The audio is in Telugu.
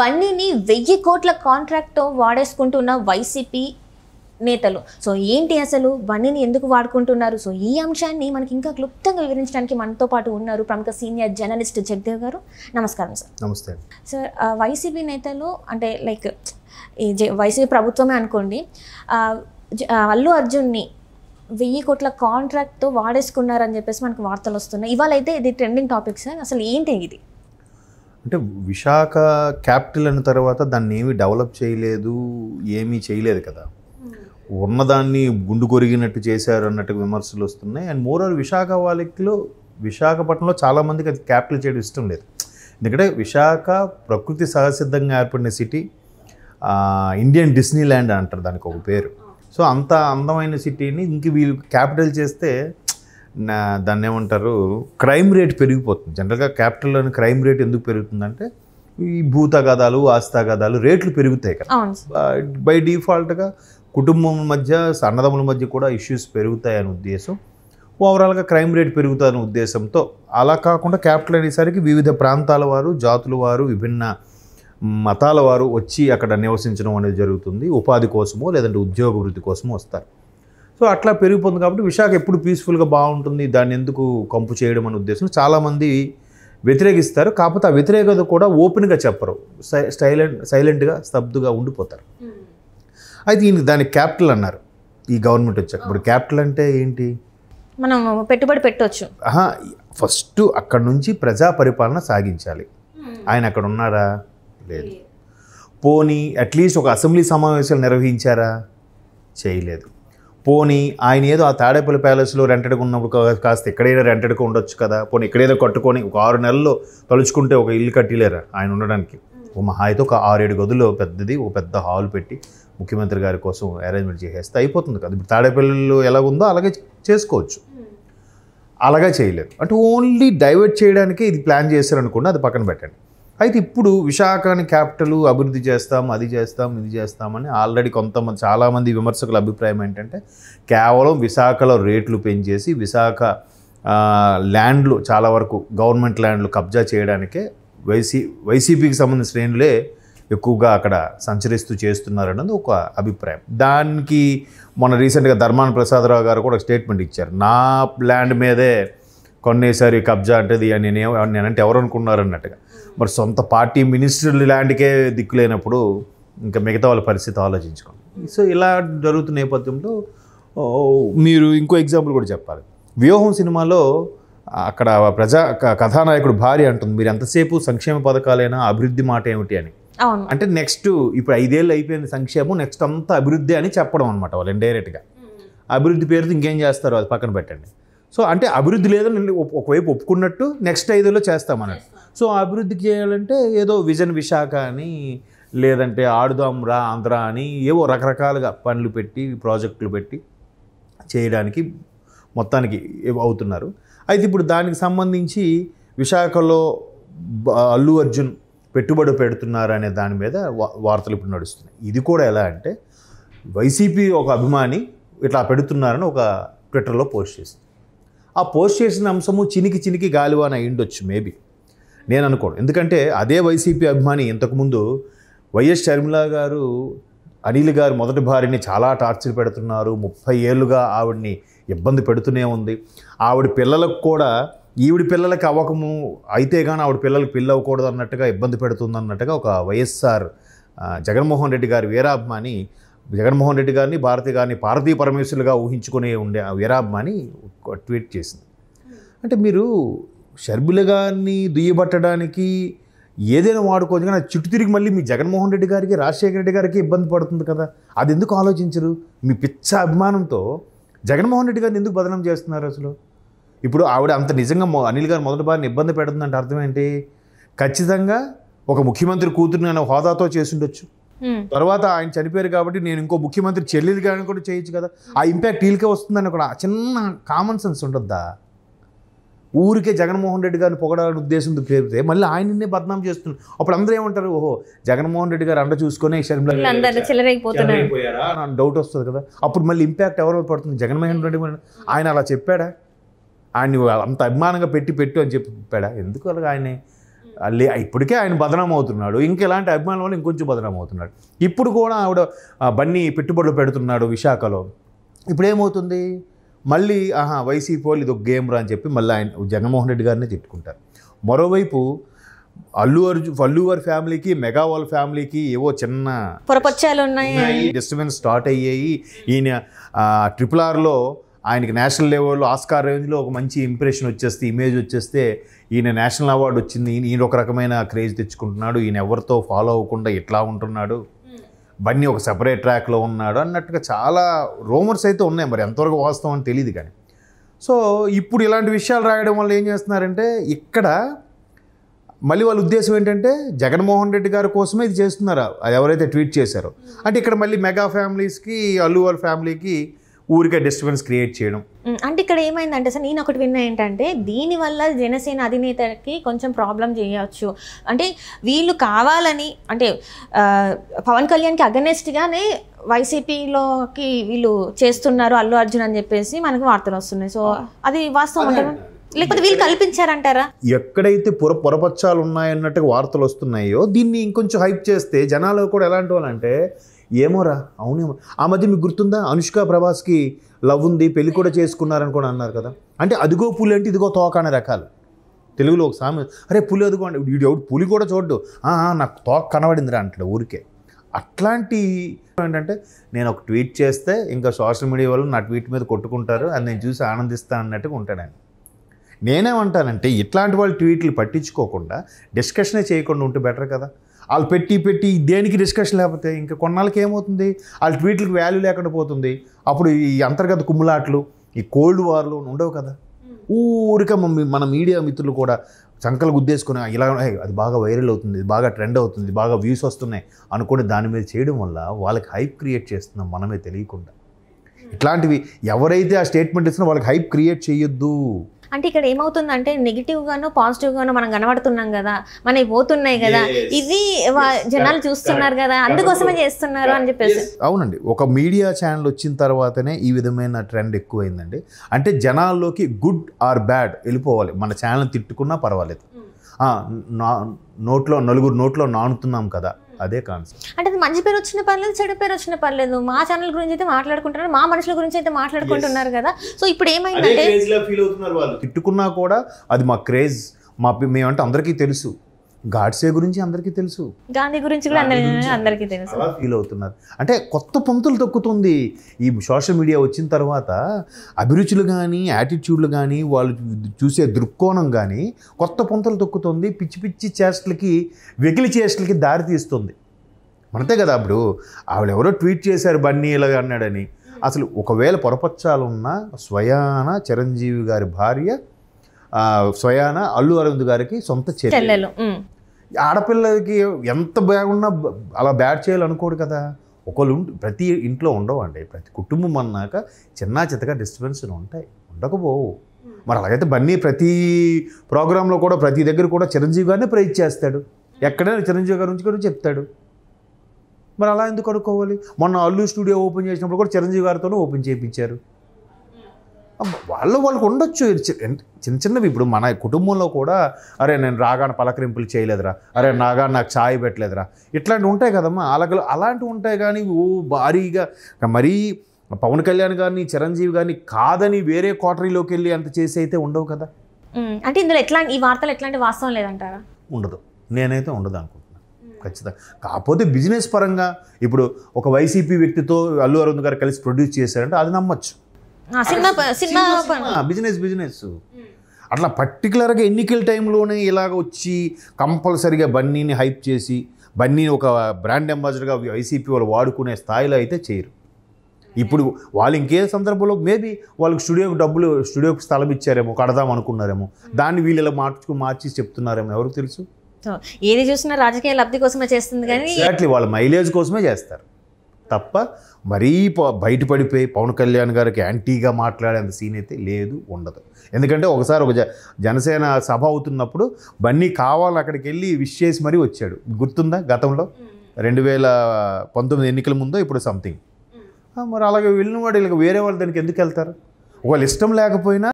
బన్నీని వెయ్యి కోట్ల కాంట్రాక్ట్తో వాడేసుకుంటున్న వైసీపీ నేతలు సో ఏంటి అసలు బన్నీని ఎందుకు వాడుకుంటున్నారు సో ఈ అంశాన్ని మనకి ఇంకా క్లుప్తంగా వివరించడానికి మనతో పాటు ఉన్నారు ప్రముఖ సీనియర్ జర్నలిస్ట్ జగదేవ్ గారు నమస్కారం సార్ నమస్తే సార్ వైసీపీ నేతలు అంటే లైక్ ఈ వైసీపీ ప్రభుత్వమే అనుకోండి అల్లు అర్జున్ని వెయ్యి కోట్ల కాంట్రాక్ట్తో వాడేసుకున్నారని చెప్పేసి మనకు వార్తలు వస్తున్నాయి ఇవాళ అయితే ఇది ట్రెండింగ్ టాపిక్ సార్ అసలు ఏంటి ఇది అంటే విశాఖ క్యాపిటల్ అయిన తర్వాత దాన్ని ఏమీ డెవలప్ చేయలేదు ఏమీ చేయలేదు కదా ఉన్నదాన్ని గుండు కొరిగినట్టు చేశారు అన్నట్టు విమర్శలు వస్తున్నాయి అండ్ మోర్ ఆర్ విశాఖ వాళ్ళకిలో విశాఖపట్నంలో చాలామందికి అది క్యాపిటల్ చేయడం ఇష్టం లేదు ఎందుకంటే విశాఖ ప్రకృతి సహసిద్ధంగా ఏర్పడిన సిటీ ఇండియన్ డిస్నీ ల్యాండ్ అంటారు దానికి ఒక పేరు సో అంత అందమైన సిటీని ఇంక వీళ్ళు క్యాపిటల్ చేస్తే దాన్ని ఏమంటారు క్రైమ్ రేట్ పెరిగిపోతుంది జనరల్గా క్యాపిటల్లోని క్రైమ్ రేట్ ఎందుకు పెరుగుతుందంటే ఈ భూతగాదాలు ఆస్తాగాదాలు రేట్లు పెరుగుతాయి కదా బై డిఫాల్ట్గా కుటుంబం మధ్య సన్నదముల మధ్య కూడా ఇష్యూస్ పెరుగుతాయి అనే ఉద్దేశం ఓవరాల్గా క్రైమ్ రేట్ పెరుగుతుందనే ఉద్దేశంతో అలా కాకుండా క్యాపిటల్ అనేసరికి వివిధ ప్రాంతాల వారు జాతుల వారు విభిన్న మతాల వారు వచ్చి అక్కడ నివసించడం అనేది జరుగుతుంది ఉపాధి కోసమో లేదంటే ఉద్యోగ వృద్ధి కోసమో వస్తారు సో అట్లా పెరిగిపోతుంది కాబట్టి విశాఖ ఎప్పుడు పీస్ఫుల్గా బాగుంటుంది దాన్ని ఎందుకు కంపు చేయడం అనే ఉద్దేశం చాలామంది వ్యతిరేకిస్తారు కాకపోతే ఆ వ్యతిరేకత కూడా ఓపెన్గా చెప్పరు సై సైలెంట్ సైలెంట్గా స్తబ్దుగా ఉండిపోతారు అయితే దీనికి దాని క్యాపిటల్ అన్నారు ఈ గవర్నమెంట్ వచ్చాక ఇప్పుడు క్యాపిటల్ అంటే ఏంటి మనం పెట్టుబడి పెట్టవచ్చు ఫస్ట్ అక్కడ నుంచి ప్రజా పరిపాలన సాగించాలి ఆయన అక్కడ ఉన్నారా లేదు పోనీ అట్లీస్ట్ ఒక అసెంబ్లీ సమావేశాలు నిర్వహించారా చేయలేదు పోనీ ఆయన ఏదో ఆ తాడేపల్లి ప్యాలెస్లో రెంటెడ్గా ఉన్నప్పుడు కాస్త ఎక్కడైనా రెంటెడ్గా ఉండొచ్చు కదా పోనీ ఎక్కడైనా కట్టుకొని ఒక ఆరు నెలల్లో తలుచుకుంటే ఒక ఇల్లు కట్టిలేరా ఆయన ఉండడానికి ఓ మహా అయితే ఒక ఆరేడు గదులు పెద్దది ఓ పెద్ద హాల్ పెట్టి ముఖ్యమంత్రి గారి కోసం అరేంజ్మెంట్ చేసేస్తే అయిపోతుంది కదా ఇప్పుడు తాడేపల్లిలో ఎలా ఉందో అలాగే చేసుకోవచ్చు hmm. అలాగే చేయలేదు అంటే ఓన్లీ డైవర్ట్ చేయడానికి ఇది ప్లాన్ చేశారనుకోండి అది పక్కన పెట్టండి అయితే ఇప్పుడు విశాఖని క్యాపిటల్ అభివృద్ధి చేస్తాం అది చేస్తాం ఇది చేస్తామని ఆల్రెడీ కొంతమంది చాలామంది విమర్శకుల అభిప్రాయం ఏంటంటే కేవలం విశాఖలో రేట్లు పెంచేసి విశాఖ ల్యాండ్లు చాలా వరకు గవర్నమెంట్ ల్యాండ్లు కబ్జా చేయడానికే వైసీ వైసీపీకి సంబంధించిన శ్రేణులే ఎక్కువగా అక్కడ సంచరిస్తూ చేస్తున్నారన్నది ఒక అభిప్రాయం దానికి మొన్న రీసెంట్గా ధర్మాన ప్రసాదరావు గారు కూడా స్టేట్మెంట్ ఇచ్చారు నా ల్యాండ్ మీదే కొన్నేసారి కబ్జా అంటది అని నేను నేనంటే ఎవరు అనుకున్నారన్నట్టుగా అన్నట్టుగా మరి సొంత పార్టీ మినిస్టర్లు ఇలాంటికే దిక్కులేనప్పుడు ఇంకా మిగతా వాళ్ళ పరిస్థితి ఆలోచించుకోండి సో ఇలా జరుగుతున్న నేపథ్యంలో మీరు ఇంకో ఎగ్జాంపుల్ కూడా చెప్పాలి వ్యూహం సినిమాలో అక్కడ ప్రజా కథానాయకుడు భార్య అంటుంది మీరు ఎంతసేపు సంక్షేమ పథకాలైనా అభివృద్ధి మాట ఏమిటి అని అంటే నెక్స్ట్ ఇప్పుడు ఐదేళ్ళు అయిపోయింది సంక్షేమం నెక్స్ట్ అంతా అభివృద్ధి అని చెప్పడం అనమాట వాళ్ళు ఇండైరెక్ట్గా అభివృద్ధి పేరుతో ఇంకేం చేస్తారో అది పక్కన పెట్టండి సో అంటే అభివృద్ధి లేదని ఒకవైపు ఒప్పుకున్నట్టు నెక్స్ట్ ఐదేళ్ళు చేస్తామన్నట్టు సో అభివృద్ధి చేయాలంటే ఏదో విజన్ విశాఖ అని లేదంటే ఆడుదాం రా ఆంధ్ర అని ఏవో రకరకాలుగా పనులు పెట్టి ప్రాజెక్టులు పెట్టి చేయడానికి మొత్తానికి అవుతున్నారు అయితే ఇప్పుడు దానికి సంబంధించి విశాఖలో అల్లు అర్జున్ పెట్టుబడి పెడుతున్నారు అనే దాని మీద వార్తలు ఇప్పుడు నడుస్తున్నాయి ఇది కూడా ఎలా అంటే వైసీపీ ఒక అభిమాని ఇట్లా పెడుతున్నారని ఒక ట్విట్టర్లో పోస్ట్ చేసింది ఆ పోస్ట్ చేసిన అంశము చినికి చినికి గాలివాన అయ్యిండొచ్చు మేబీ నేను అనుకోను ఎందుకంటే అదే వైసీపీ అభిమాని ఇంతకుముందు వైఎస్ షర్మిల గారు అనిల్ గారు మొదటి భార్యని చాలా టార్చర్ పెడుతున్నారు ముప్పై ఏళ్ళుగా ఆవిడ్ని ఇబ్బంది పెడుతూనే ఉంది ఆవిడ పిల్లలకు కూడా ఈవిడ పిల్లలకి అవ్వకము అయితే కానీ ఆవిడ పిల్లలకి పెళ్ళి అవ్వకూడదు అన్నట్టుగా ఇబ్బంది పెడుతుంది అన్నట్టుగా ఒక వైఎస్ఆర్ జగన్మోహన్ రెడ్డి గారి వీరాభిమాని జగన్మోహన్ రెడ్డి గారిని భారతి గారిని భారతీయ పరమేశ్వరులుగా ఊహించుకునే ఉండే వీరాభిమాని ట్వీట్ చేసింది అంటే మీరు షర్మిల గారిని దుయ్యబట్టడానికి ఏదైనా వాడుకోవచ్చు కానీ చుట్టు తిరిగి మళ్ళీ మీ జగన్మోహన్ రెడ్డి గారికి రాజశేఖర రెడ్డి గారికి ఇబ్బంది పడుతుంది కదా అది ఎందుకు ఆలోచించరు మీ పిచ్చ అభిమానంతో జగన్మోహన్ రెడ్డి గారిని ఎందుకు బదనం చేస్తున్నారు అసలు ఇప్పుడు ఆవిడ అంత నిజంగా అనిల్ గారు మొదటి బారిని ఇబ్బంది పెడుతుందంటే అర్థం ఏంటి ఖచ్చితంగా ఒక ముఖ్యమంత్రి కూతురుని నేను హోదాతో చేసిండొచ్చు తర్వాత ఆయన చనిపోయారు కాబట్టి నేను ఇంకో ముఖ్యమంత్రి చెల్లెలు కానీ కూడా చేయొచ్చు కదా ఆ ఇంపాక్ట్ వీళ్ళకే వస్తుందని ఒక చిన్న కామన్ సెన్స్ ఉండద్దా ఊరికే జగన్మోహన్ రెడ్డి గారిని పొగడాలని ఉద్దేశంతో పేరితే మళ్ళీ ఆయననే బద్నాం చేస్తున్నారు అప్పుడు అందరూ ఏమంటారు ఓహో జగన్మోహన్ రెడ్డి గారు అండ చూసుకొని షర్మిల డౌట్ వస్తుంది కదా అప్పుడు మళ్ళీ ఇంపాక్ట్ ఎవరో పడుతుంది జగన్మోహన్ రెడ్డి ఆయన అలా చెప్పాడా ఆయన్ని అంత అభిమానంగా పెట్టి పెట్టు అని చెప్పాడా ఎందుకు అలాగ ఆయనే లే ఇప్పటికే ఆయన బదనం అవుతున్నాడు ఇంకా ఇలాంటి అభిమానం వల్ల ఇంకొంచెం బదనాం అవుతున్నాడు ఇప్పుడు కూడా ఆవిడ బన్నీ పెట్టుబడులు పెడుతున్నాడు విశాఖలో ఇప్పుడేమవుతుంది మళ్ళీ ఆహా వైసీపీ వాళ్ళు ఇది ఒక గేమ్ రా అని చెప్పి మళ్ళీ ఆయన జగన్మోహన్ రెడ్డి గారినే తిట్టుకుంటారు మరోవైపు అల్లు అర్జున్ అల్లు వారి ఫ్యామిలీకి మెగా వాళ్ళ ఫ్యామిలీకి ఏవో చిన్న పొరపచ్చాలు ఉన్నాయి డిస్టర్బెన్స్ స్టార్ట్ అయ్యాయి ఈయన ట్రిపుల్ ఆర్లో ఆయనకి నేషనల్ లెవెల్లో ఆస్కార్ రేంజ్లో ఒక మంచి ఇంప్రెషన్ వచ్చేస్తే ఇమేజ్ వచ్చేస్తే ఈయన నేషనల్ అవార్డు వచ్చింది ఈయన ఒక రకమైన క్రేజ్ తెచ్చుకుంటున్నాడు ఈయన ఎవరితో ఫాలో అవ్వకుండా ఇట్లా ఉంటున్నాడు బన్నీ ఒక సెపరేట్ ట్రాక్లో ఉన్నాడు అన్నట్టుగా చాలా రూమర్స్ అయితే ఉన్నాయి మరి ఎంతవరకు వాస్తవం అని తెలియదు కానీ సో ఇప్పుడు ఇలాంటి విషయాలు రాయడం వల్ల ఏం చేస్తున్నారంటే ఇక్కడ మళ్ళీ వాళ్ళ ఉద్దేశం ఏంటంటే జగన్మోహన్ రెడ్డి గారి కోసమే ఇది చేస్తున్నారా అది ఎవరైతే ట్వీట్ చేశారో అంటే ఇక్కడ మళ్ళీ మెగా ఫ్యామిలీస్కి అల్లు వాళ్ళ ఫ్యామిలీకి ఊరికే డిస్టర్బెన్స్ క్రియేట్ చేయడం అంటే ఇక్కడ ఏమైందంటే సార్ నేను ఒకటి విన్నా ఏంటంటే దీనివల్ల జనసేన అధినేతకి కొంచెం ప్రాబ్లం చేయవచ్చు అంటే వీళ్ళు కావాలని అంటే పవన్ కళ్యాణ్కి అగనెస్ట్గానే వైసీపీలోకి వీళ్ళు చేస్తున్నారు అల్లు అర్జున్ అని చెప్పేసి మనకు వార్తలు వస్తున్నాయి సో అది వాస్తవం అంటే లేకపోతే వీళ్ళు కల్పించారంటారా ఎక్కడైతే పొర పొరపచ్చాలు ఉన్నాయన్నట్టుగా వార్తలు వస్తున్నాయో దీన్ని ఇంకొంచెం హైప్ చేస్తే జనాలు కూడా ఎలాంటి వాళ్ళంటే అంటే ఏమోరా అవునేమో ఆ మధ్య మీకు గుర్తుందా అనుష్క ప్రభాస్కి లవ్ ఉంది పెళ్లి కూడా చేసుకున్నారని కూడా అన్నారు కదా అంటే అదిగో పులి అంటే ఇదిగో తోక అనే రకాలు తెలుగులో ఒక సామె అరే పులి అదిగో అంటే వీడు ఎవడు పులి కూడా చూడ్డు నాకు తోక కనబడిందిరా అంటే ఊరికే అట్లాంటి ఏంటంటే నేను ఒక ట్వీట్ చేస్తే ఇంకా సోషల్ మీడియా వాళ్ళు నా ట్వీట్ మీద కొట్టుకుంటారు అని నేను చూసి ఆనందిస్తాను అన్నట్టుగా ఉంటాను నేనేమంటానంటే ఇట్లాంటి వాళ్ళు ట్వీట్లు పట్టించుకోకుండా డిస్కషనే చేయకుండా ఉంటే బెటర్ కదా వాళ్ళు పెట్టి పెట్టి దేనికి డిస్కషన్ లేకపోతే ఇంకా కొన్నాళ్ళకి ఏమవుతుంది వాళ్ళ ట్వీట్లకు వాల్యూ లేకుండా పోతుంది అప్పుడు ఈ అంతర్గత కుమ్ములాట్లు ఈ కోల్డ్ వార్లు ఉండవు కదా ఊరిక మన మీడియా మిత్రులు కూడా చంకలు గుద్దేసుకుని ఇలా అది బాగా వైరల్ అవుతుంది బాగా ట్రెండ్ అవుతుంది బాగా వ్యూస్ వస్తున్నాయి అనుకుని దాని మీద చేయడం వల్ల వాళ్ళకి హైప్ క్రియేట్ చేస్తున్నాం మనమే తెలియకుండా ఇట్లాంటివి ఎవరైతే ఆ స్టేట్మెంట్ ఇస్తున్నా వాళ్ళకి హైప్ క్రియేట్ చేయొద్దు అంటే ఇక్కడ ఏమవుతుందంటే పాజిటివ్ గాను మనం కనబడుతున్నాం కదా మనకి పోతున్నాయి కదా ఇవి జనాలు చూస్తున్నారు కదా అందుకోసమే చేస్తున్నారు అని చెప్పేసి అవునండి ఒక మీడియా ఛానల్ వచ్చిన తర్వాతనే ఈ విధమైన ట్రెండ్ ఎక్కువైందండి అంటే జనాల్లోకి గుడ్ ఆర్ బ్యాడ్ వెళ్ళిపోవాలి మన ఛానల్ తిట్టుకున్నా పర్వాలేదు hmm. నా నోట్లో నలుగురు నోట్లో నానుతున్నాం కదా అదే కాన్సెప్ట్ అంటే అది మంచి పేరు వచ్చిన పర్లేదు చెడు పేరు వచ్చిన పర్లేదు మా ఛానల్ గురించి అయితే మాట్లాడుకుంటున్నారు మా మనుషుల గురించి అయితే మాట్లాడుకుంటున్నారు కదా సో ఇప్పుడు ఏమైందంటే తిట్టుకున్నా కూడా అది మా క్రేజ్ మా మేమంటే అందరికీ తెలుసు గాడ్సే గురించి అందరికీ తెలుసు గాంధీ గురించి అందరికీ తెలుసు ఫీల్ అవుతున్నారు అంటే కొత్త పంతులు తొక్కుతుంది ఈ సోషల్ మీడియా వచ్చిన తర్వాత అభిరుచులు కానీ యాటిట్యూడ్లు కానీ వాళ్ళు చూసే దృక్కోణం కానీ కొత్త పంతులు తొక్కుతుంది పిచ్చి పిచ్చి చేష్టలకి వెకిలి చేష్టలకి దారి తీస్తుంది మనతే కదా అప్పుడు ఎవరో ట్వీట్ చేశారు బన్నీ ఇలాగ అన్నాడని అసలు ఒకవేళ పొరపచ్చాలున్న స్వయాన చిరంజీవి గారి భార్య స్వయాన అల్లు అరవింద్ గారికి సొంత చెల్లెలు ఆడపిల్లకి ఎంత బాగున్నా అలా బ్యాడ్ చేయాలనుకోడు కదా ఒకళ్ళు ప్రతి ఇంట్లో ఉండవండి ప్రతి కుటుంబం అన్నాక చిన్న చిత్తగా డిస్టర్బెన్స్లు ఉంటాయి ఉండకపోవు మరి అలాగైతే బన్నీ ప్రతి ప్రోగ్రాంలో కూడా ప్రతి దగ్గర కూడా చిరంజీవి గారిని ప్రైజ్ చేస్తాడు ఎక్కడైనా చిరంజీవి గారి నుంచి కూడా చెప్తాడు మరి అలా ఎందుకు అనుకోవాలి మొన్న అల్లు స్టూడియో ఓపెన్ చేసినప్పుడు కూడా చిరంజీవి గారితోనే ఓపెన్ చేయించారు వాళ్ళు వాళ్ళకు ఉండొచ్చు చిన్న చిన్నవి ఇప్పుడు మన కుటుంబంలో కూడా అరే నేను రాగాన పలకరింపులు చేయలేదురా అరే నాగా నాకు ఛాయ్ పెట్టలేదురా ఇట్లాంటివి ఉంటాయి కదమ్మా అలాగలు అలాంటివి ఉంటాయి కానీ ఓ భారీగా మరీ పవన్ కళ్యాణ్ గారిని చిరంజీవి గారిని కాదని వేరే క్వార్టరీలోకి వెళ్ళి అంత చేసి అయితే ఉండవు కదా అంటే ఇందులో ఎట్లా ఈ వార్తలు ఎట్లాంటి వాస్తవం లేదంటారా ఉండదు నేనైతే ఉండదు అనుకుంటున్నాను ఖచ్చితంగా కాకపోతే బిజినెస్ పరంగా ఇప్పుడు ఒక వైసీపీ వ్యక్తితో అల్లు అరుణ్ గారు కలిసి ప్రొడ్యూస్ చేశారంటే అది నమ్మచ్చు బిజినెస్ బిజినెస్ అట్లా పర్టికులర్గా ఎన్నికల టైంలోనే ఇలాగ వచ్చి కంపల్సరిగా బన్నీని హైప్ చేసి బన్నీ ఒక బ్రాండ్ అంబాసిడర్గా వైసీపీ వాళ్ళు వాడుకునే స్థాయిలో అయితే చేయరు ఇప్పుడు వాళ్ళు ఇంకే సందర్భంలో మేబీ వాళ్ళకి స్టూడియోకి డబ్బులు స్టూడియోకి స్థలం ఇచ్చారేమో కడదాం అనుకున్నారేమో దాన్ని వీళ్ళు ఇలా మార్చుకు మార్చి చెప్తున్నారేమో ఎవరికి తెలుసు ఏది చూసినా రాజకీయ లబ్ధి కోసమే చేస్తుంది కానీ వాళ్ళు మైలేజ్ కోసమే చేస్తారు తప్ప మరీ బయటపడిపోయి పవన్ కళ్యాణ్ గారికి యాంటీగా మాట్లాడేంత సీన్ అయితే లేదు ఉండదు ఎందుకంటే ఒకసారి ఒక జ జనసేన సభ అవుతున్నప్పుడు బన్నీ కావాలి అక్కడికి వెళ్ళి విష్ చేసి మరీ వచ్చాడు గుర్తుందా గతంలో రెండు వేల పంతొమ్మిది ఎన్నికల ముందో ఇప్పుడు సంథింగ్ మరి అలాగే వెళ్ళిన వాడు ఇలా వేరే వాళ్ళు దానికి ఎందుకు వెళ్తారు ఒకవేళ ఇష్టం లేకపోయినా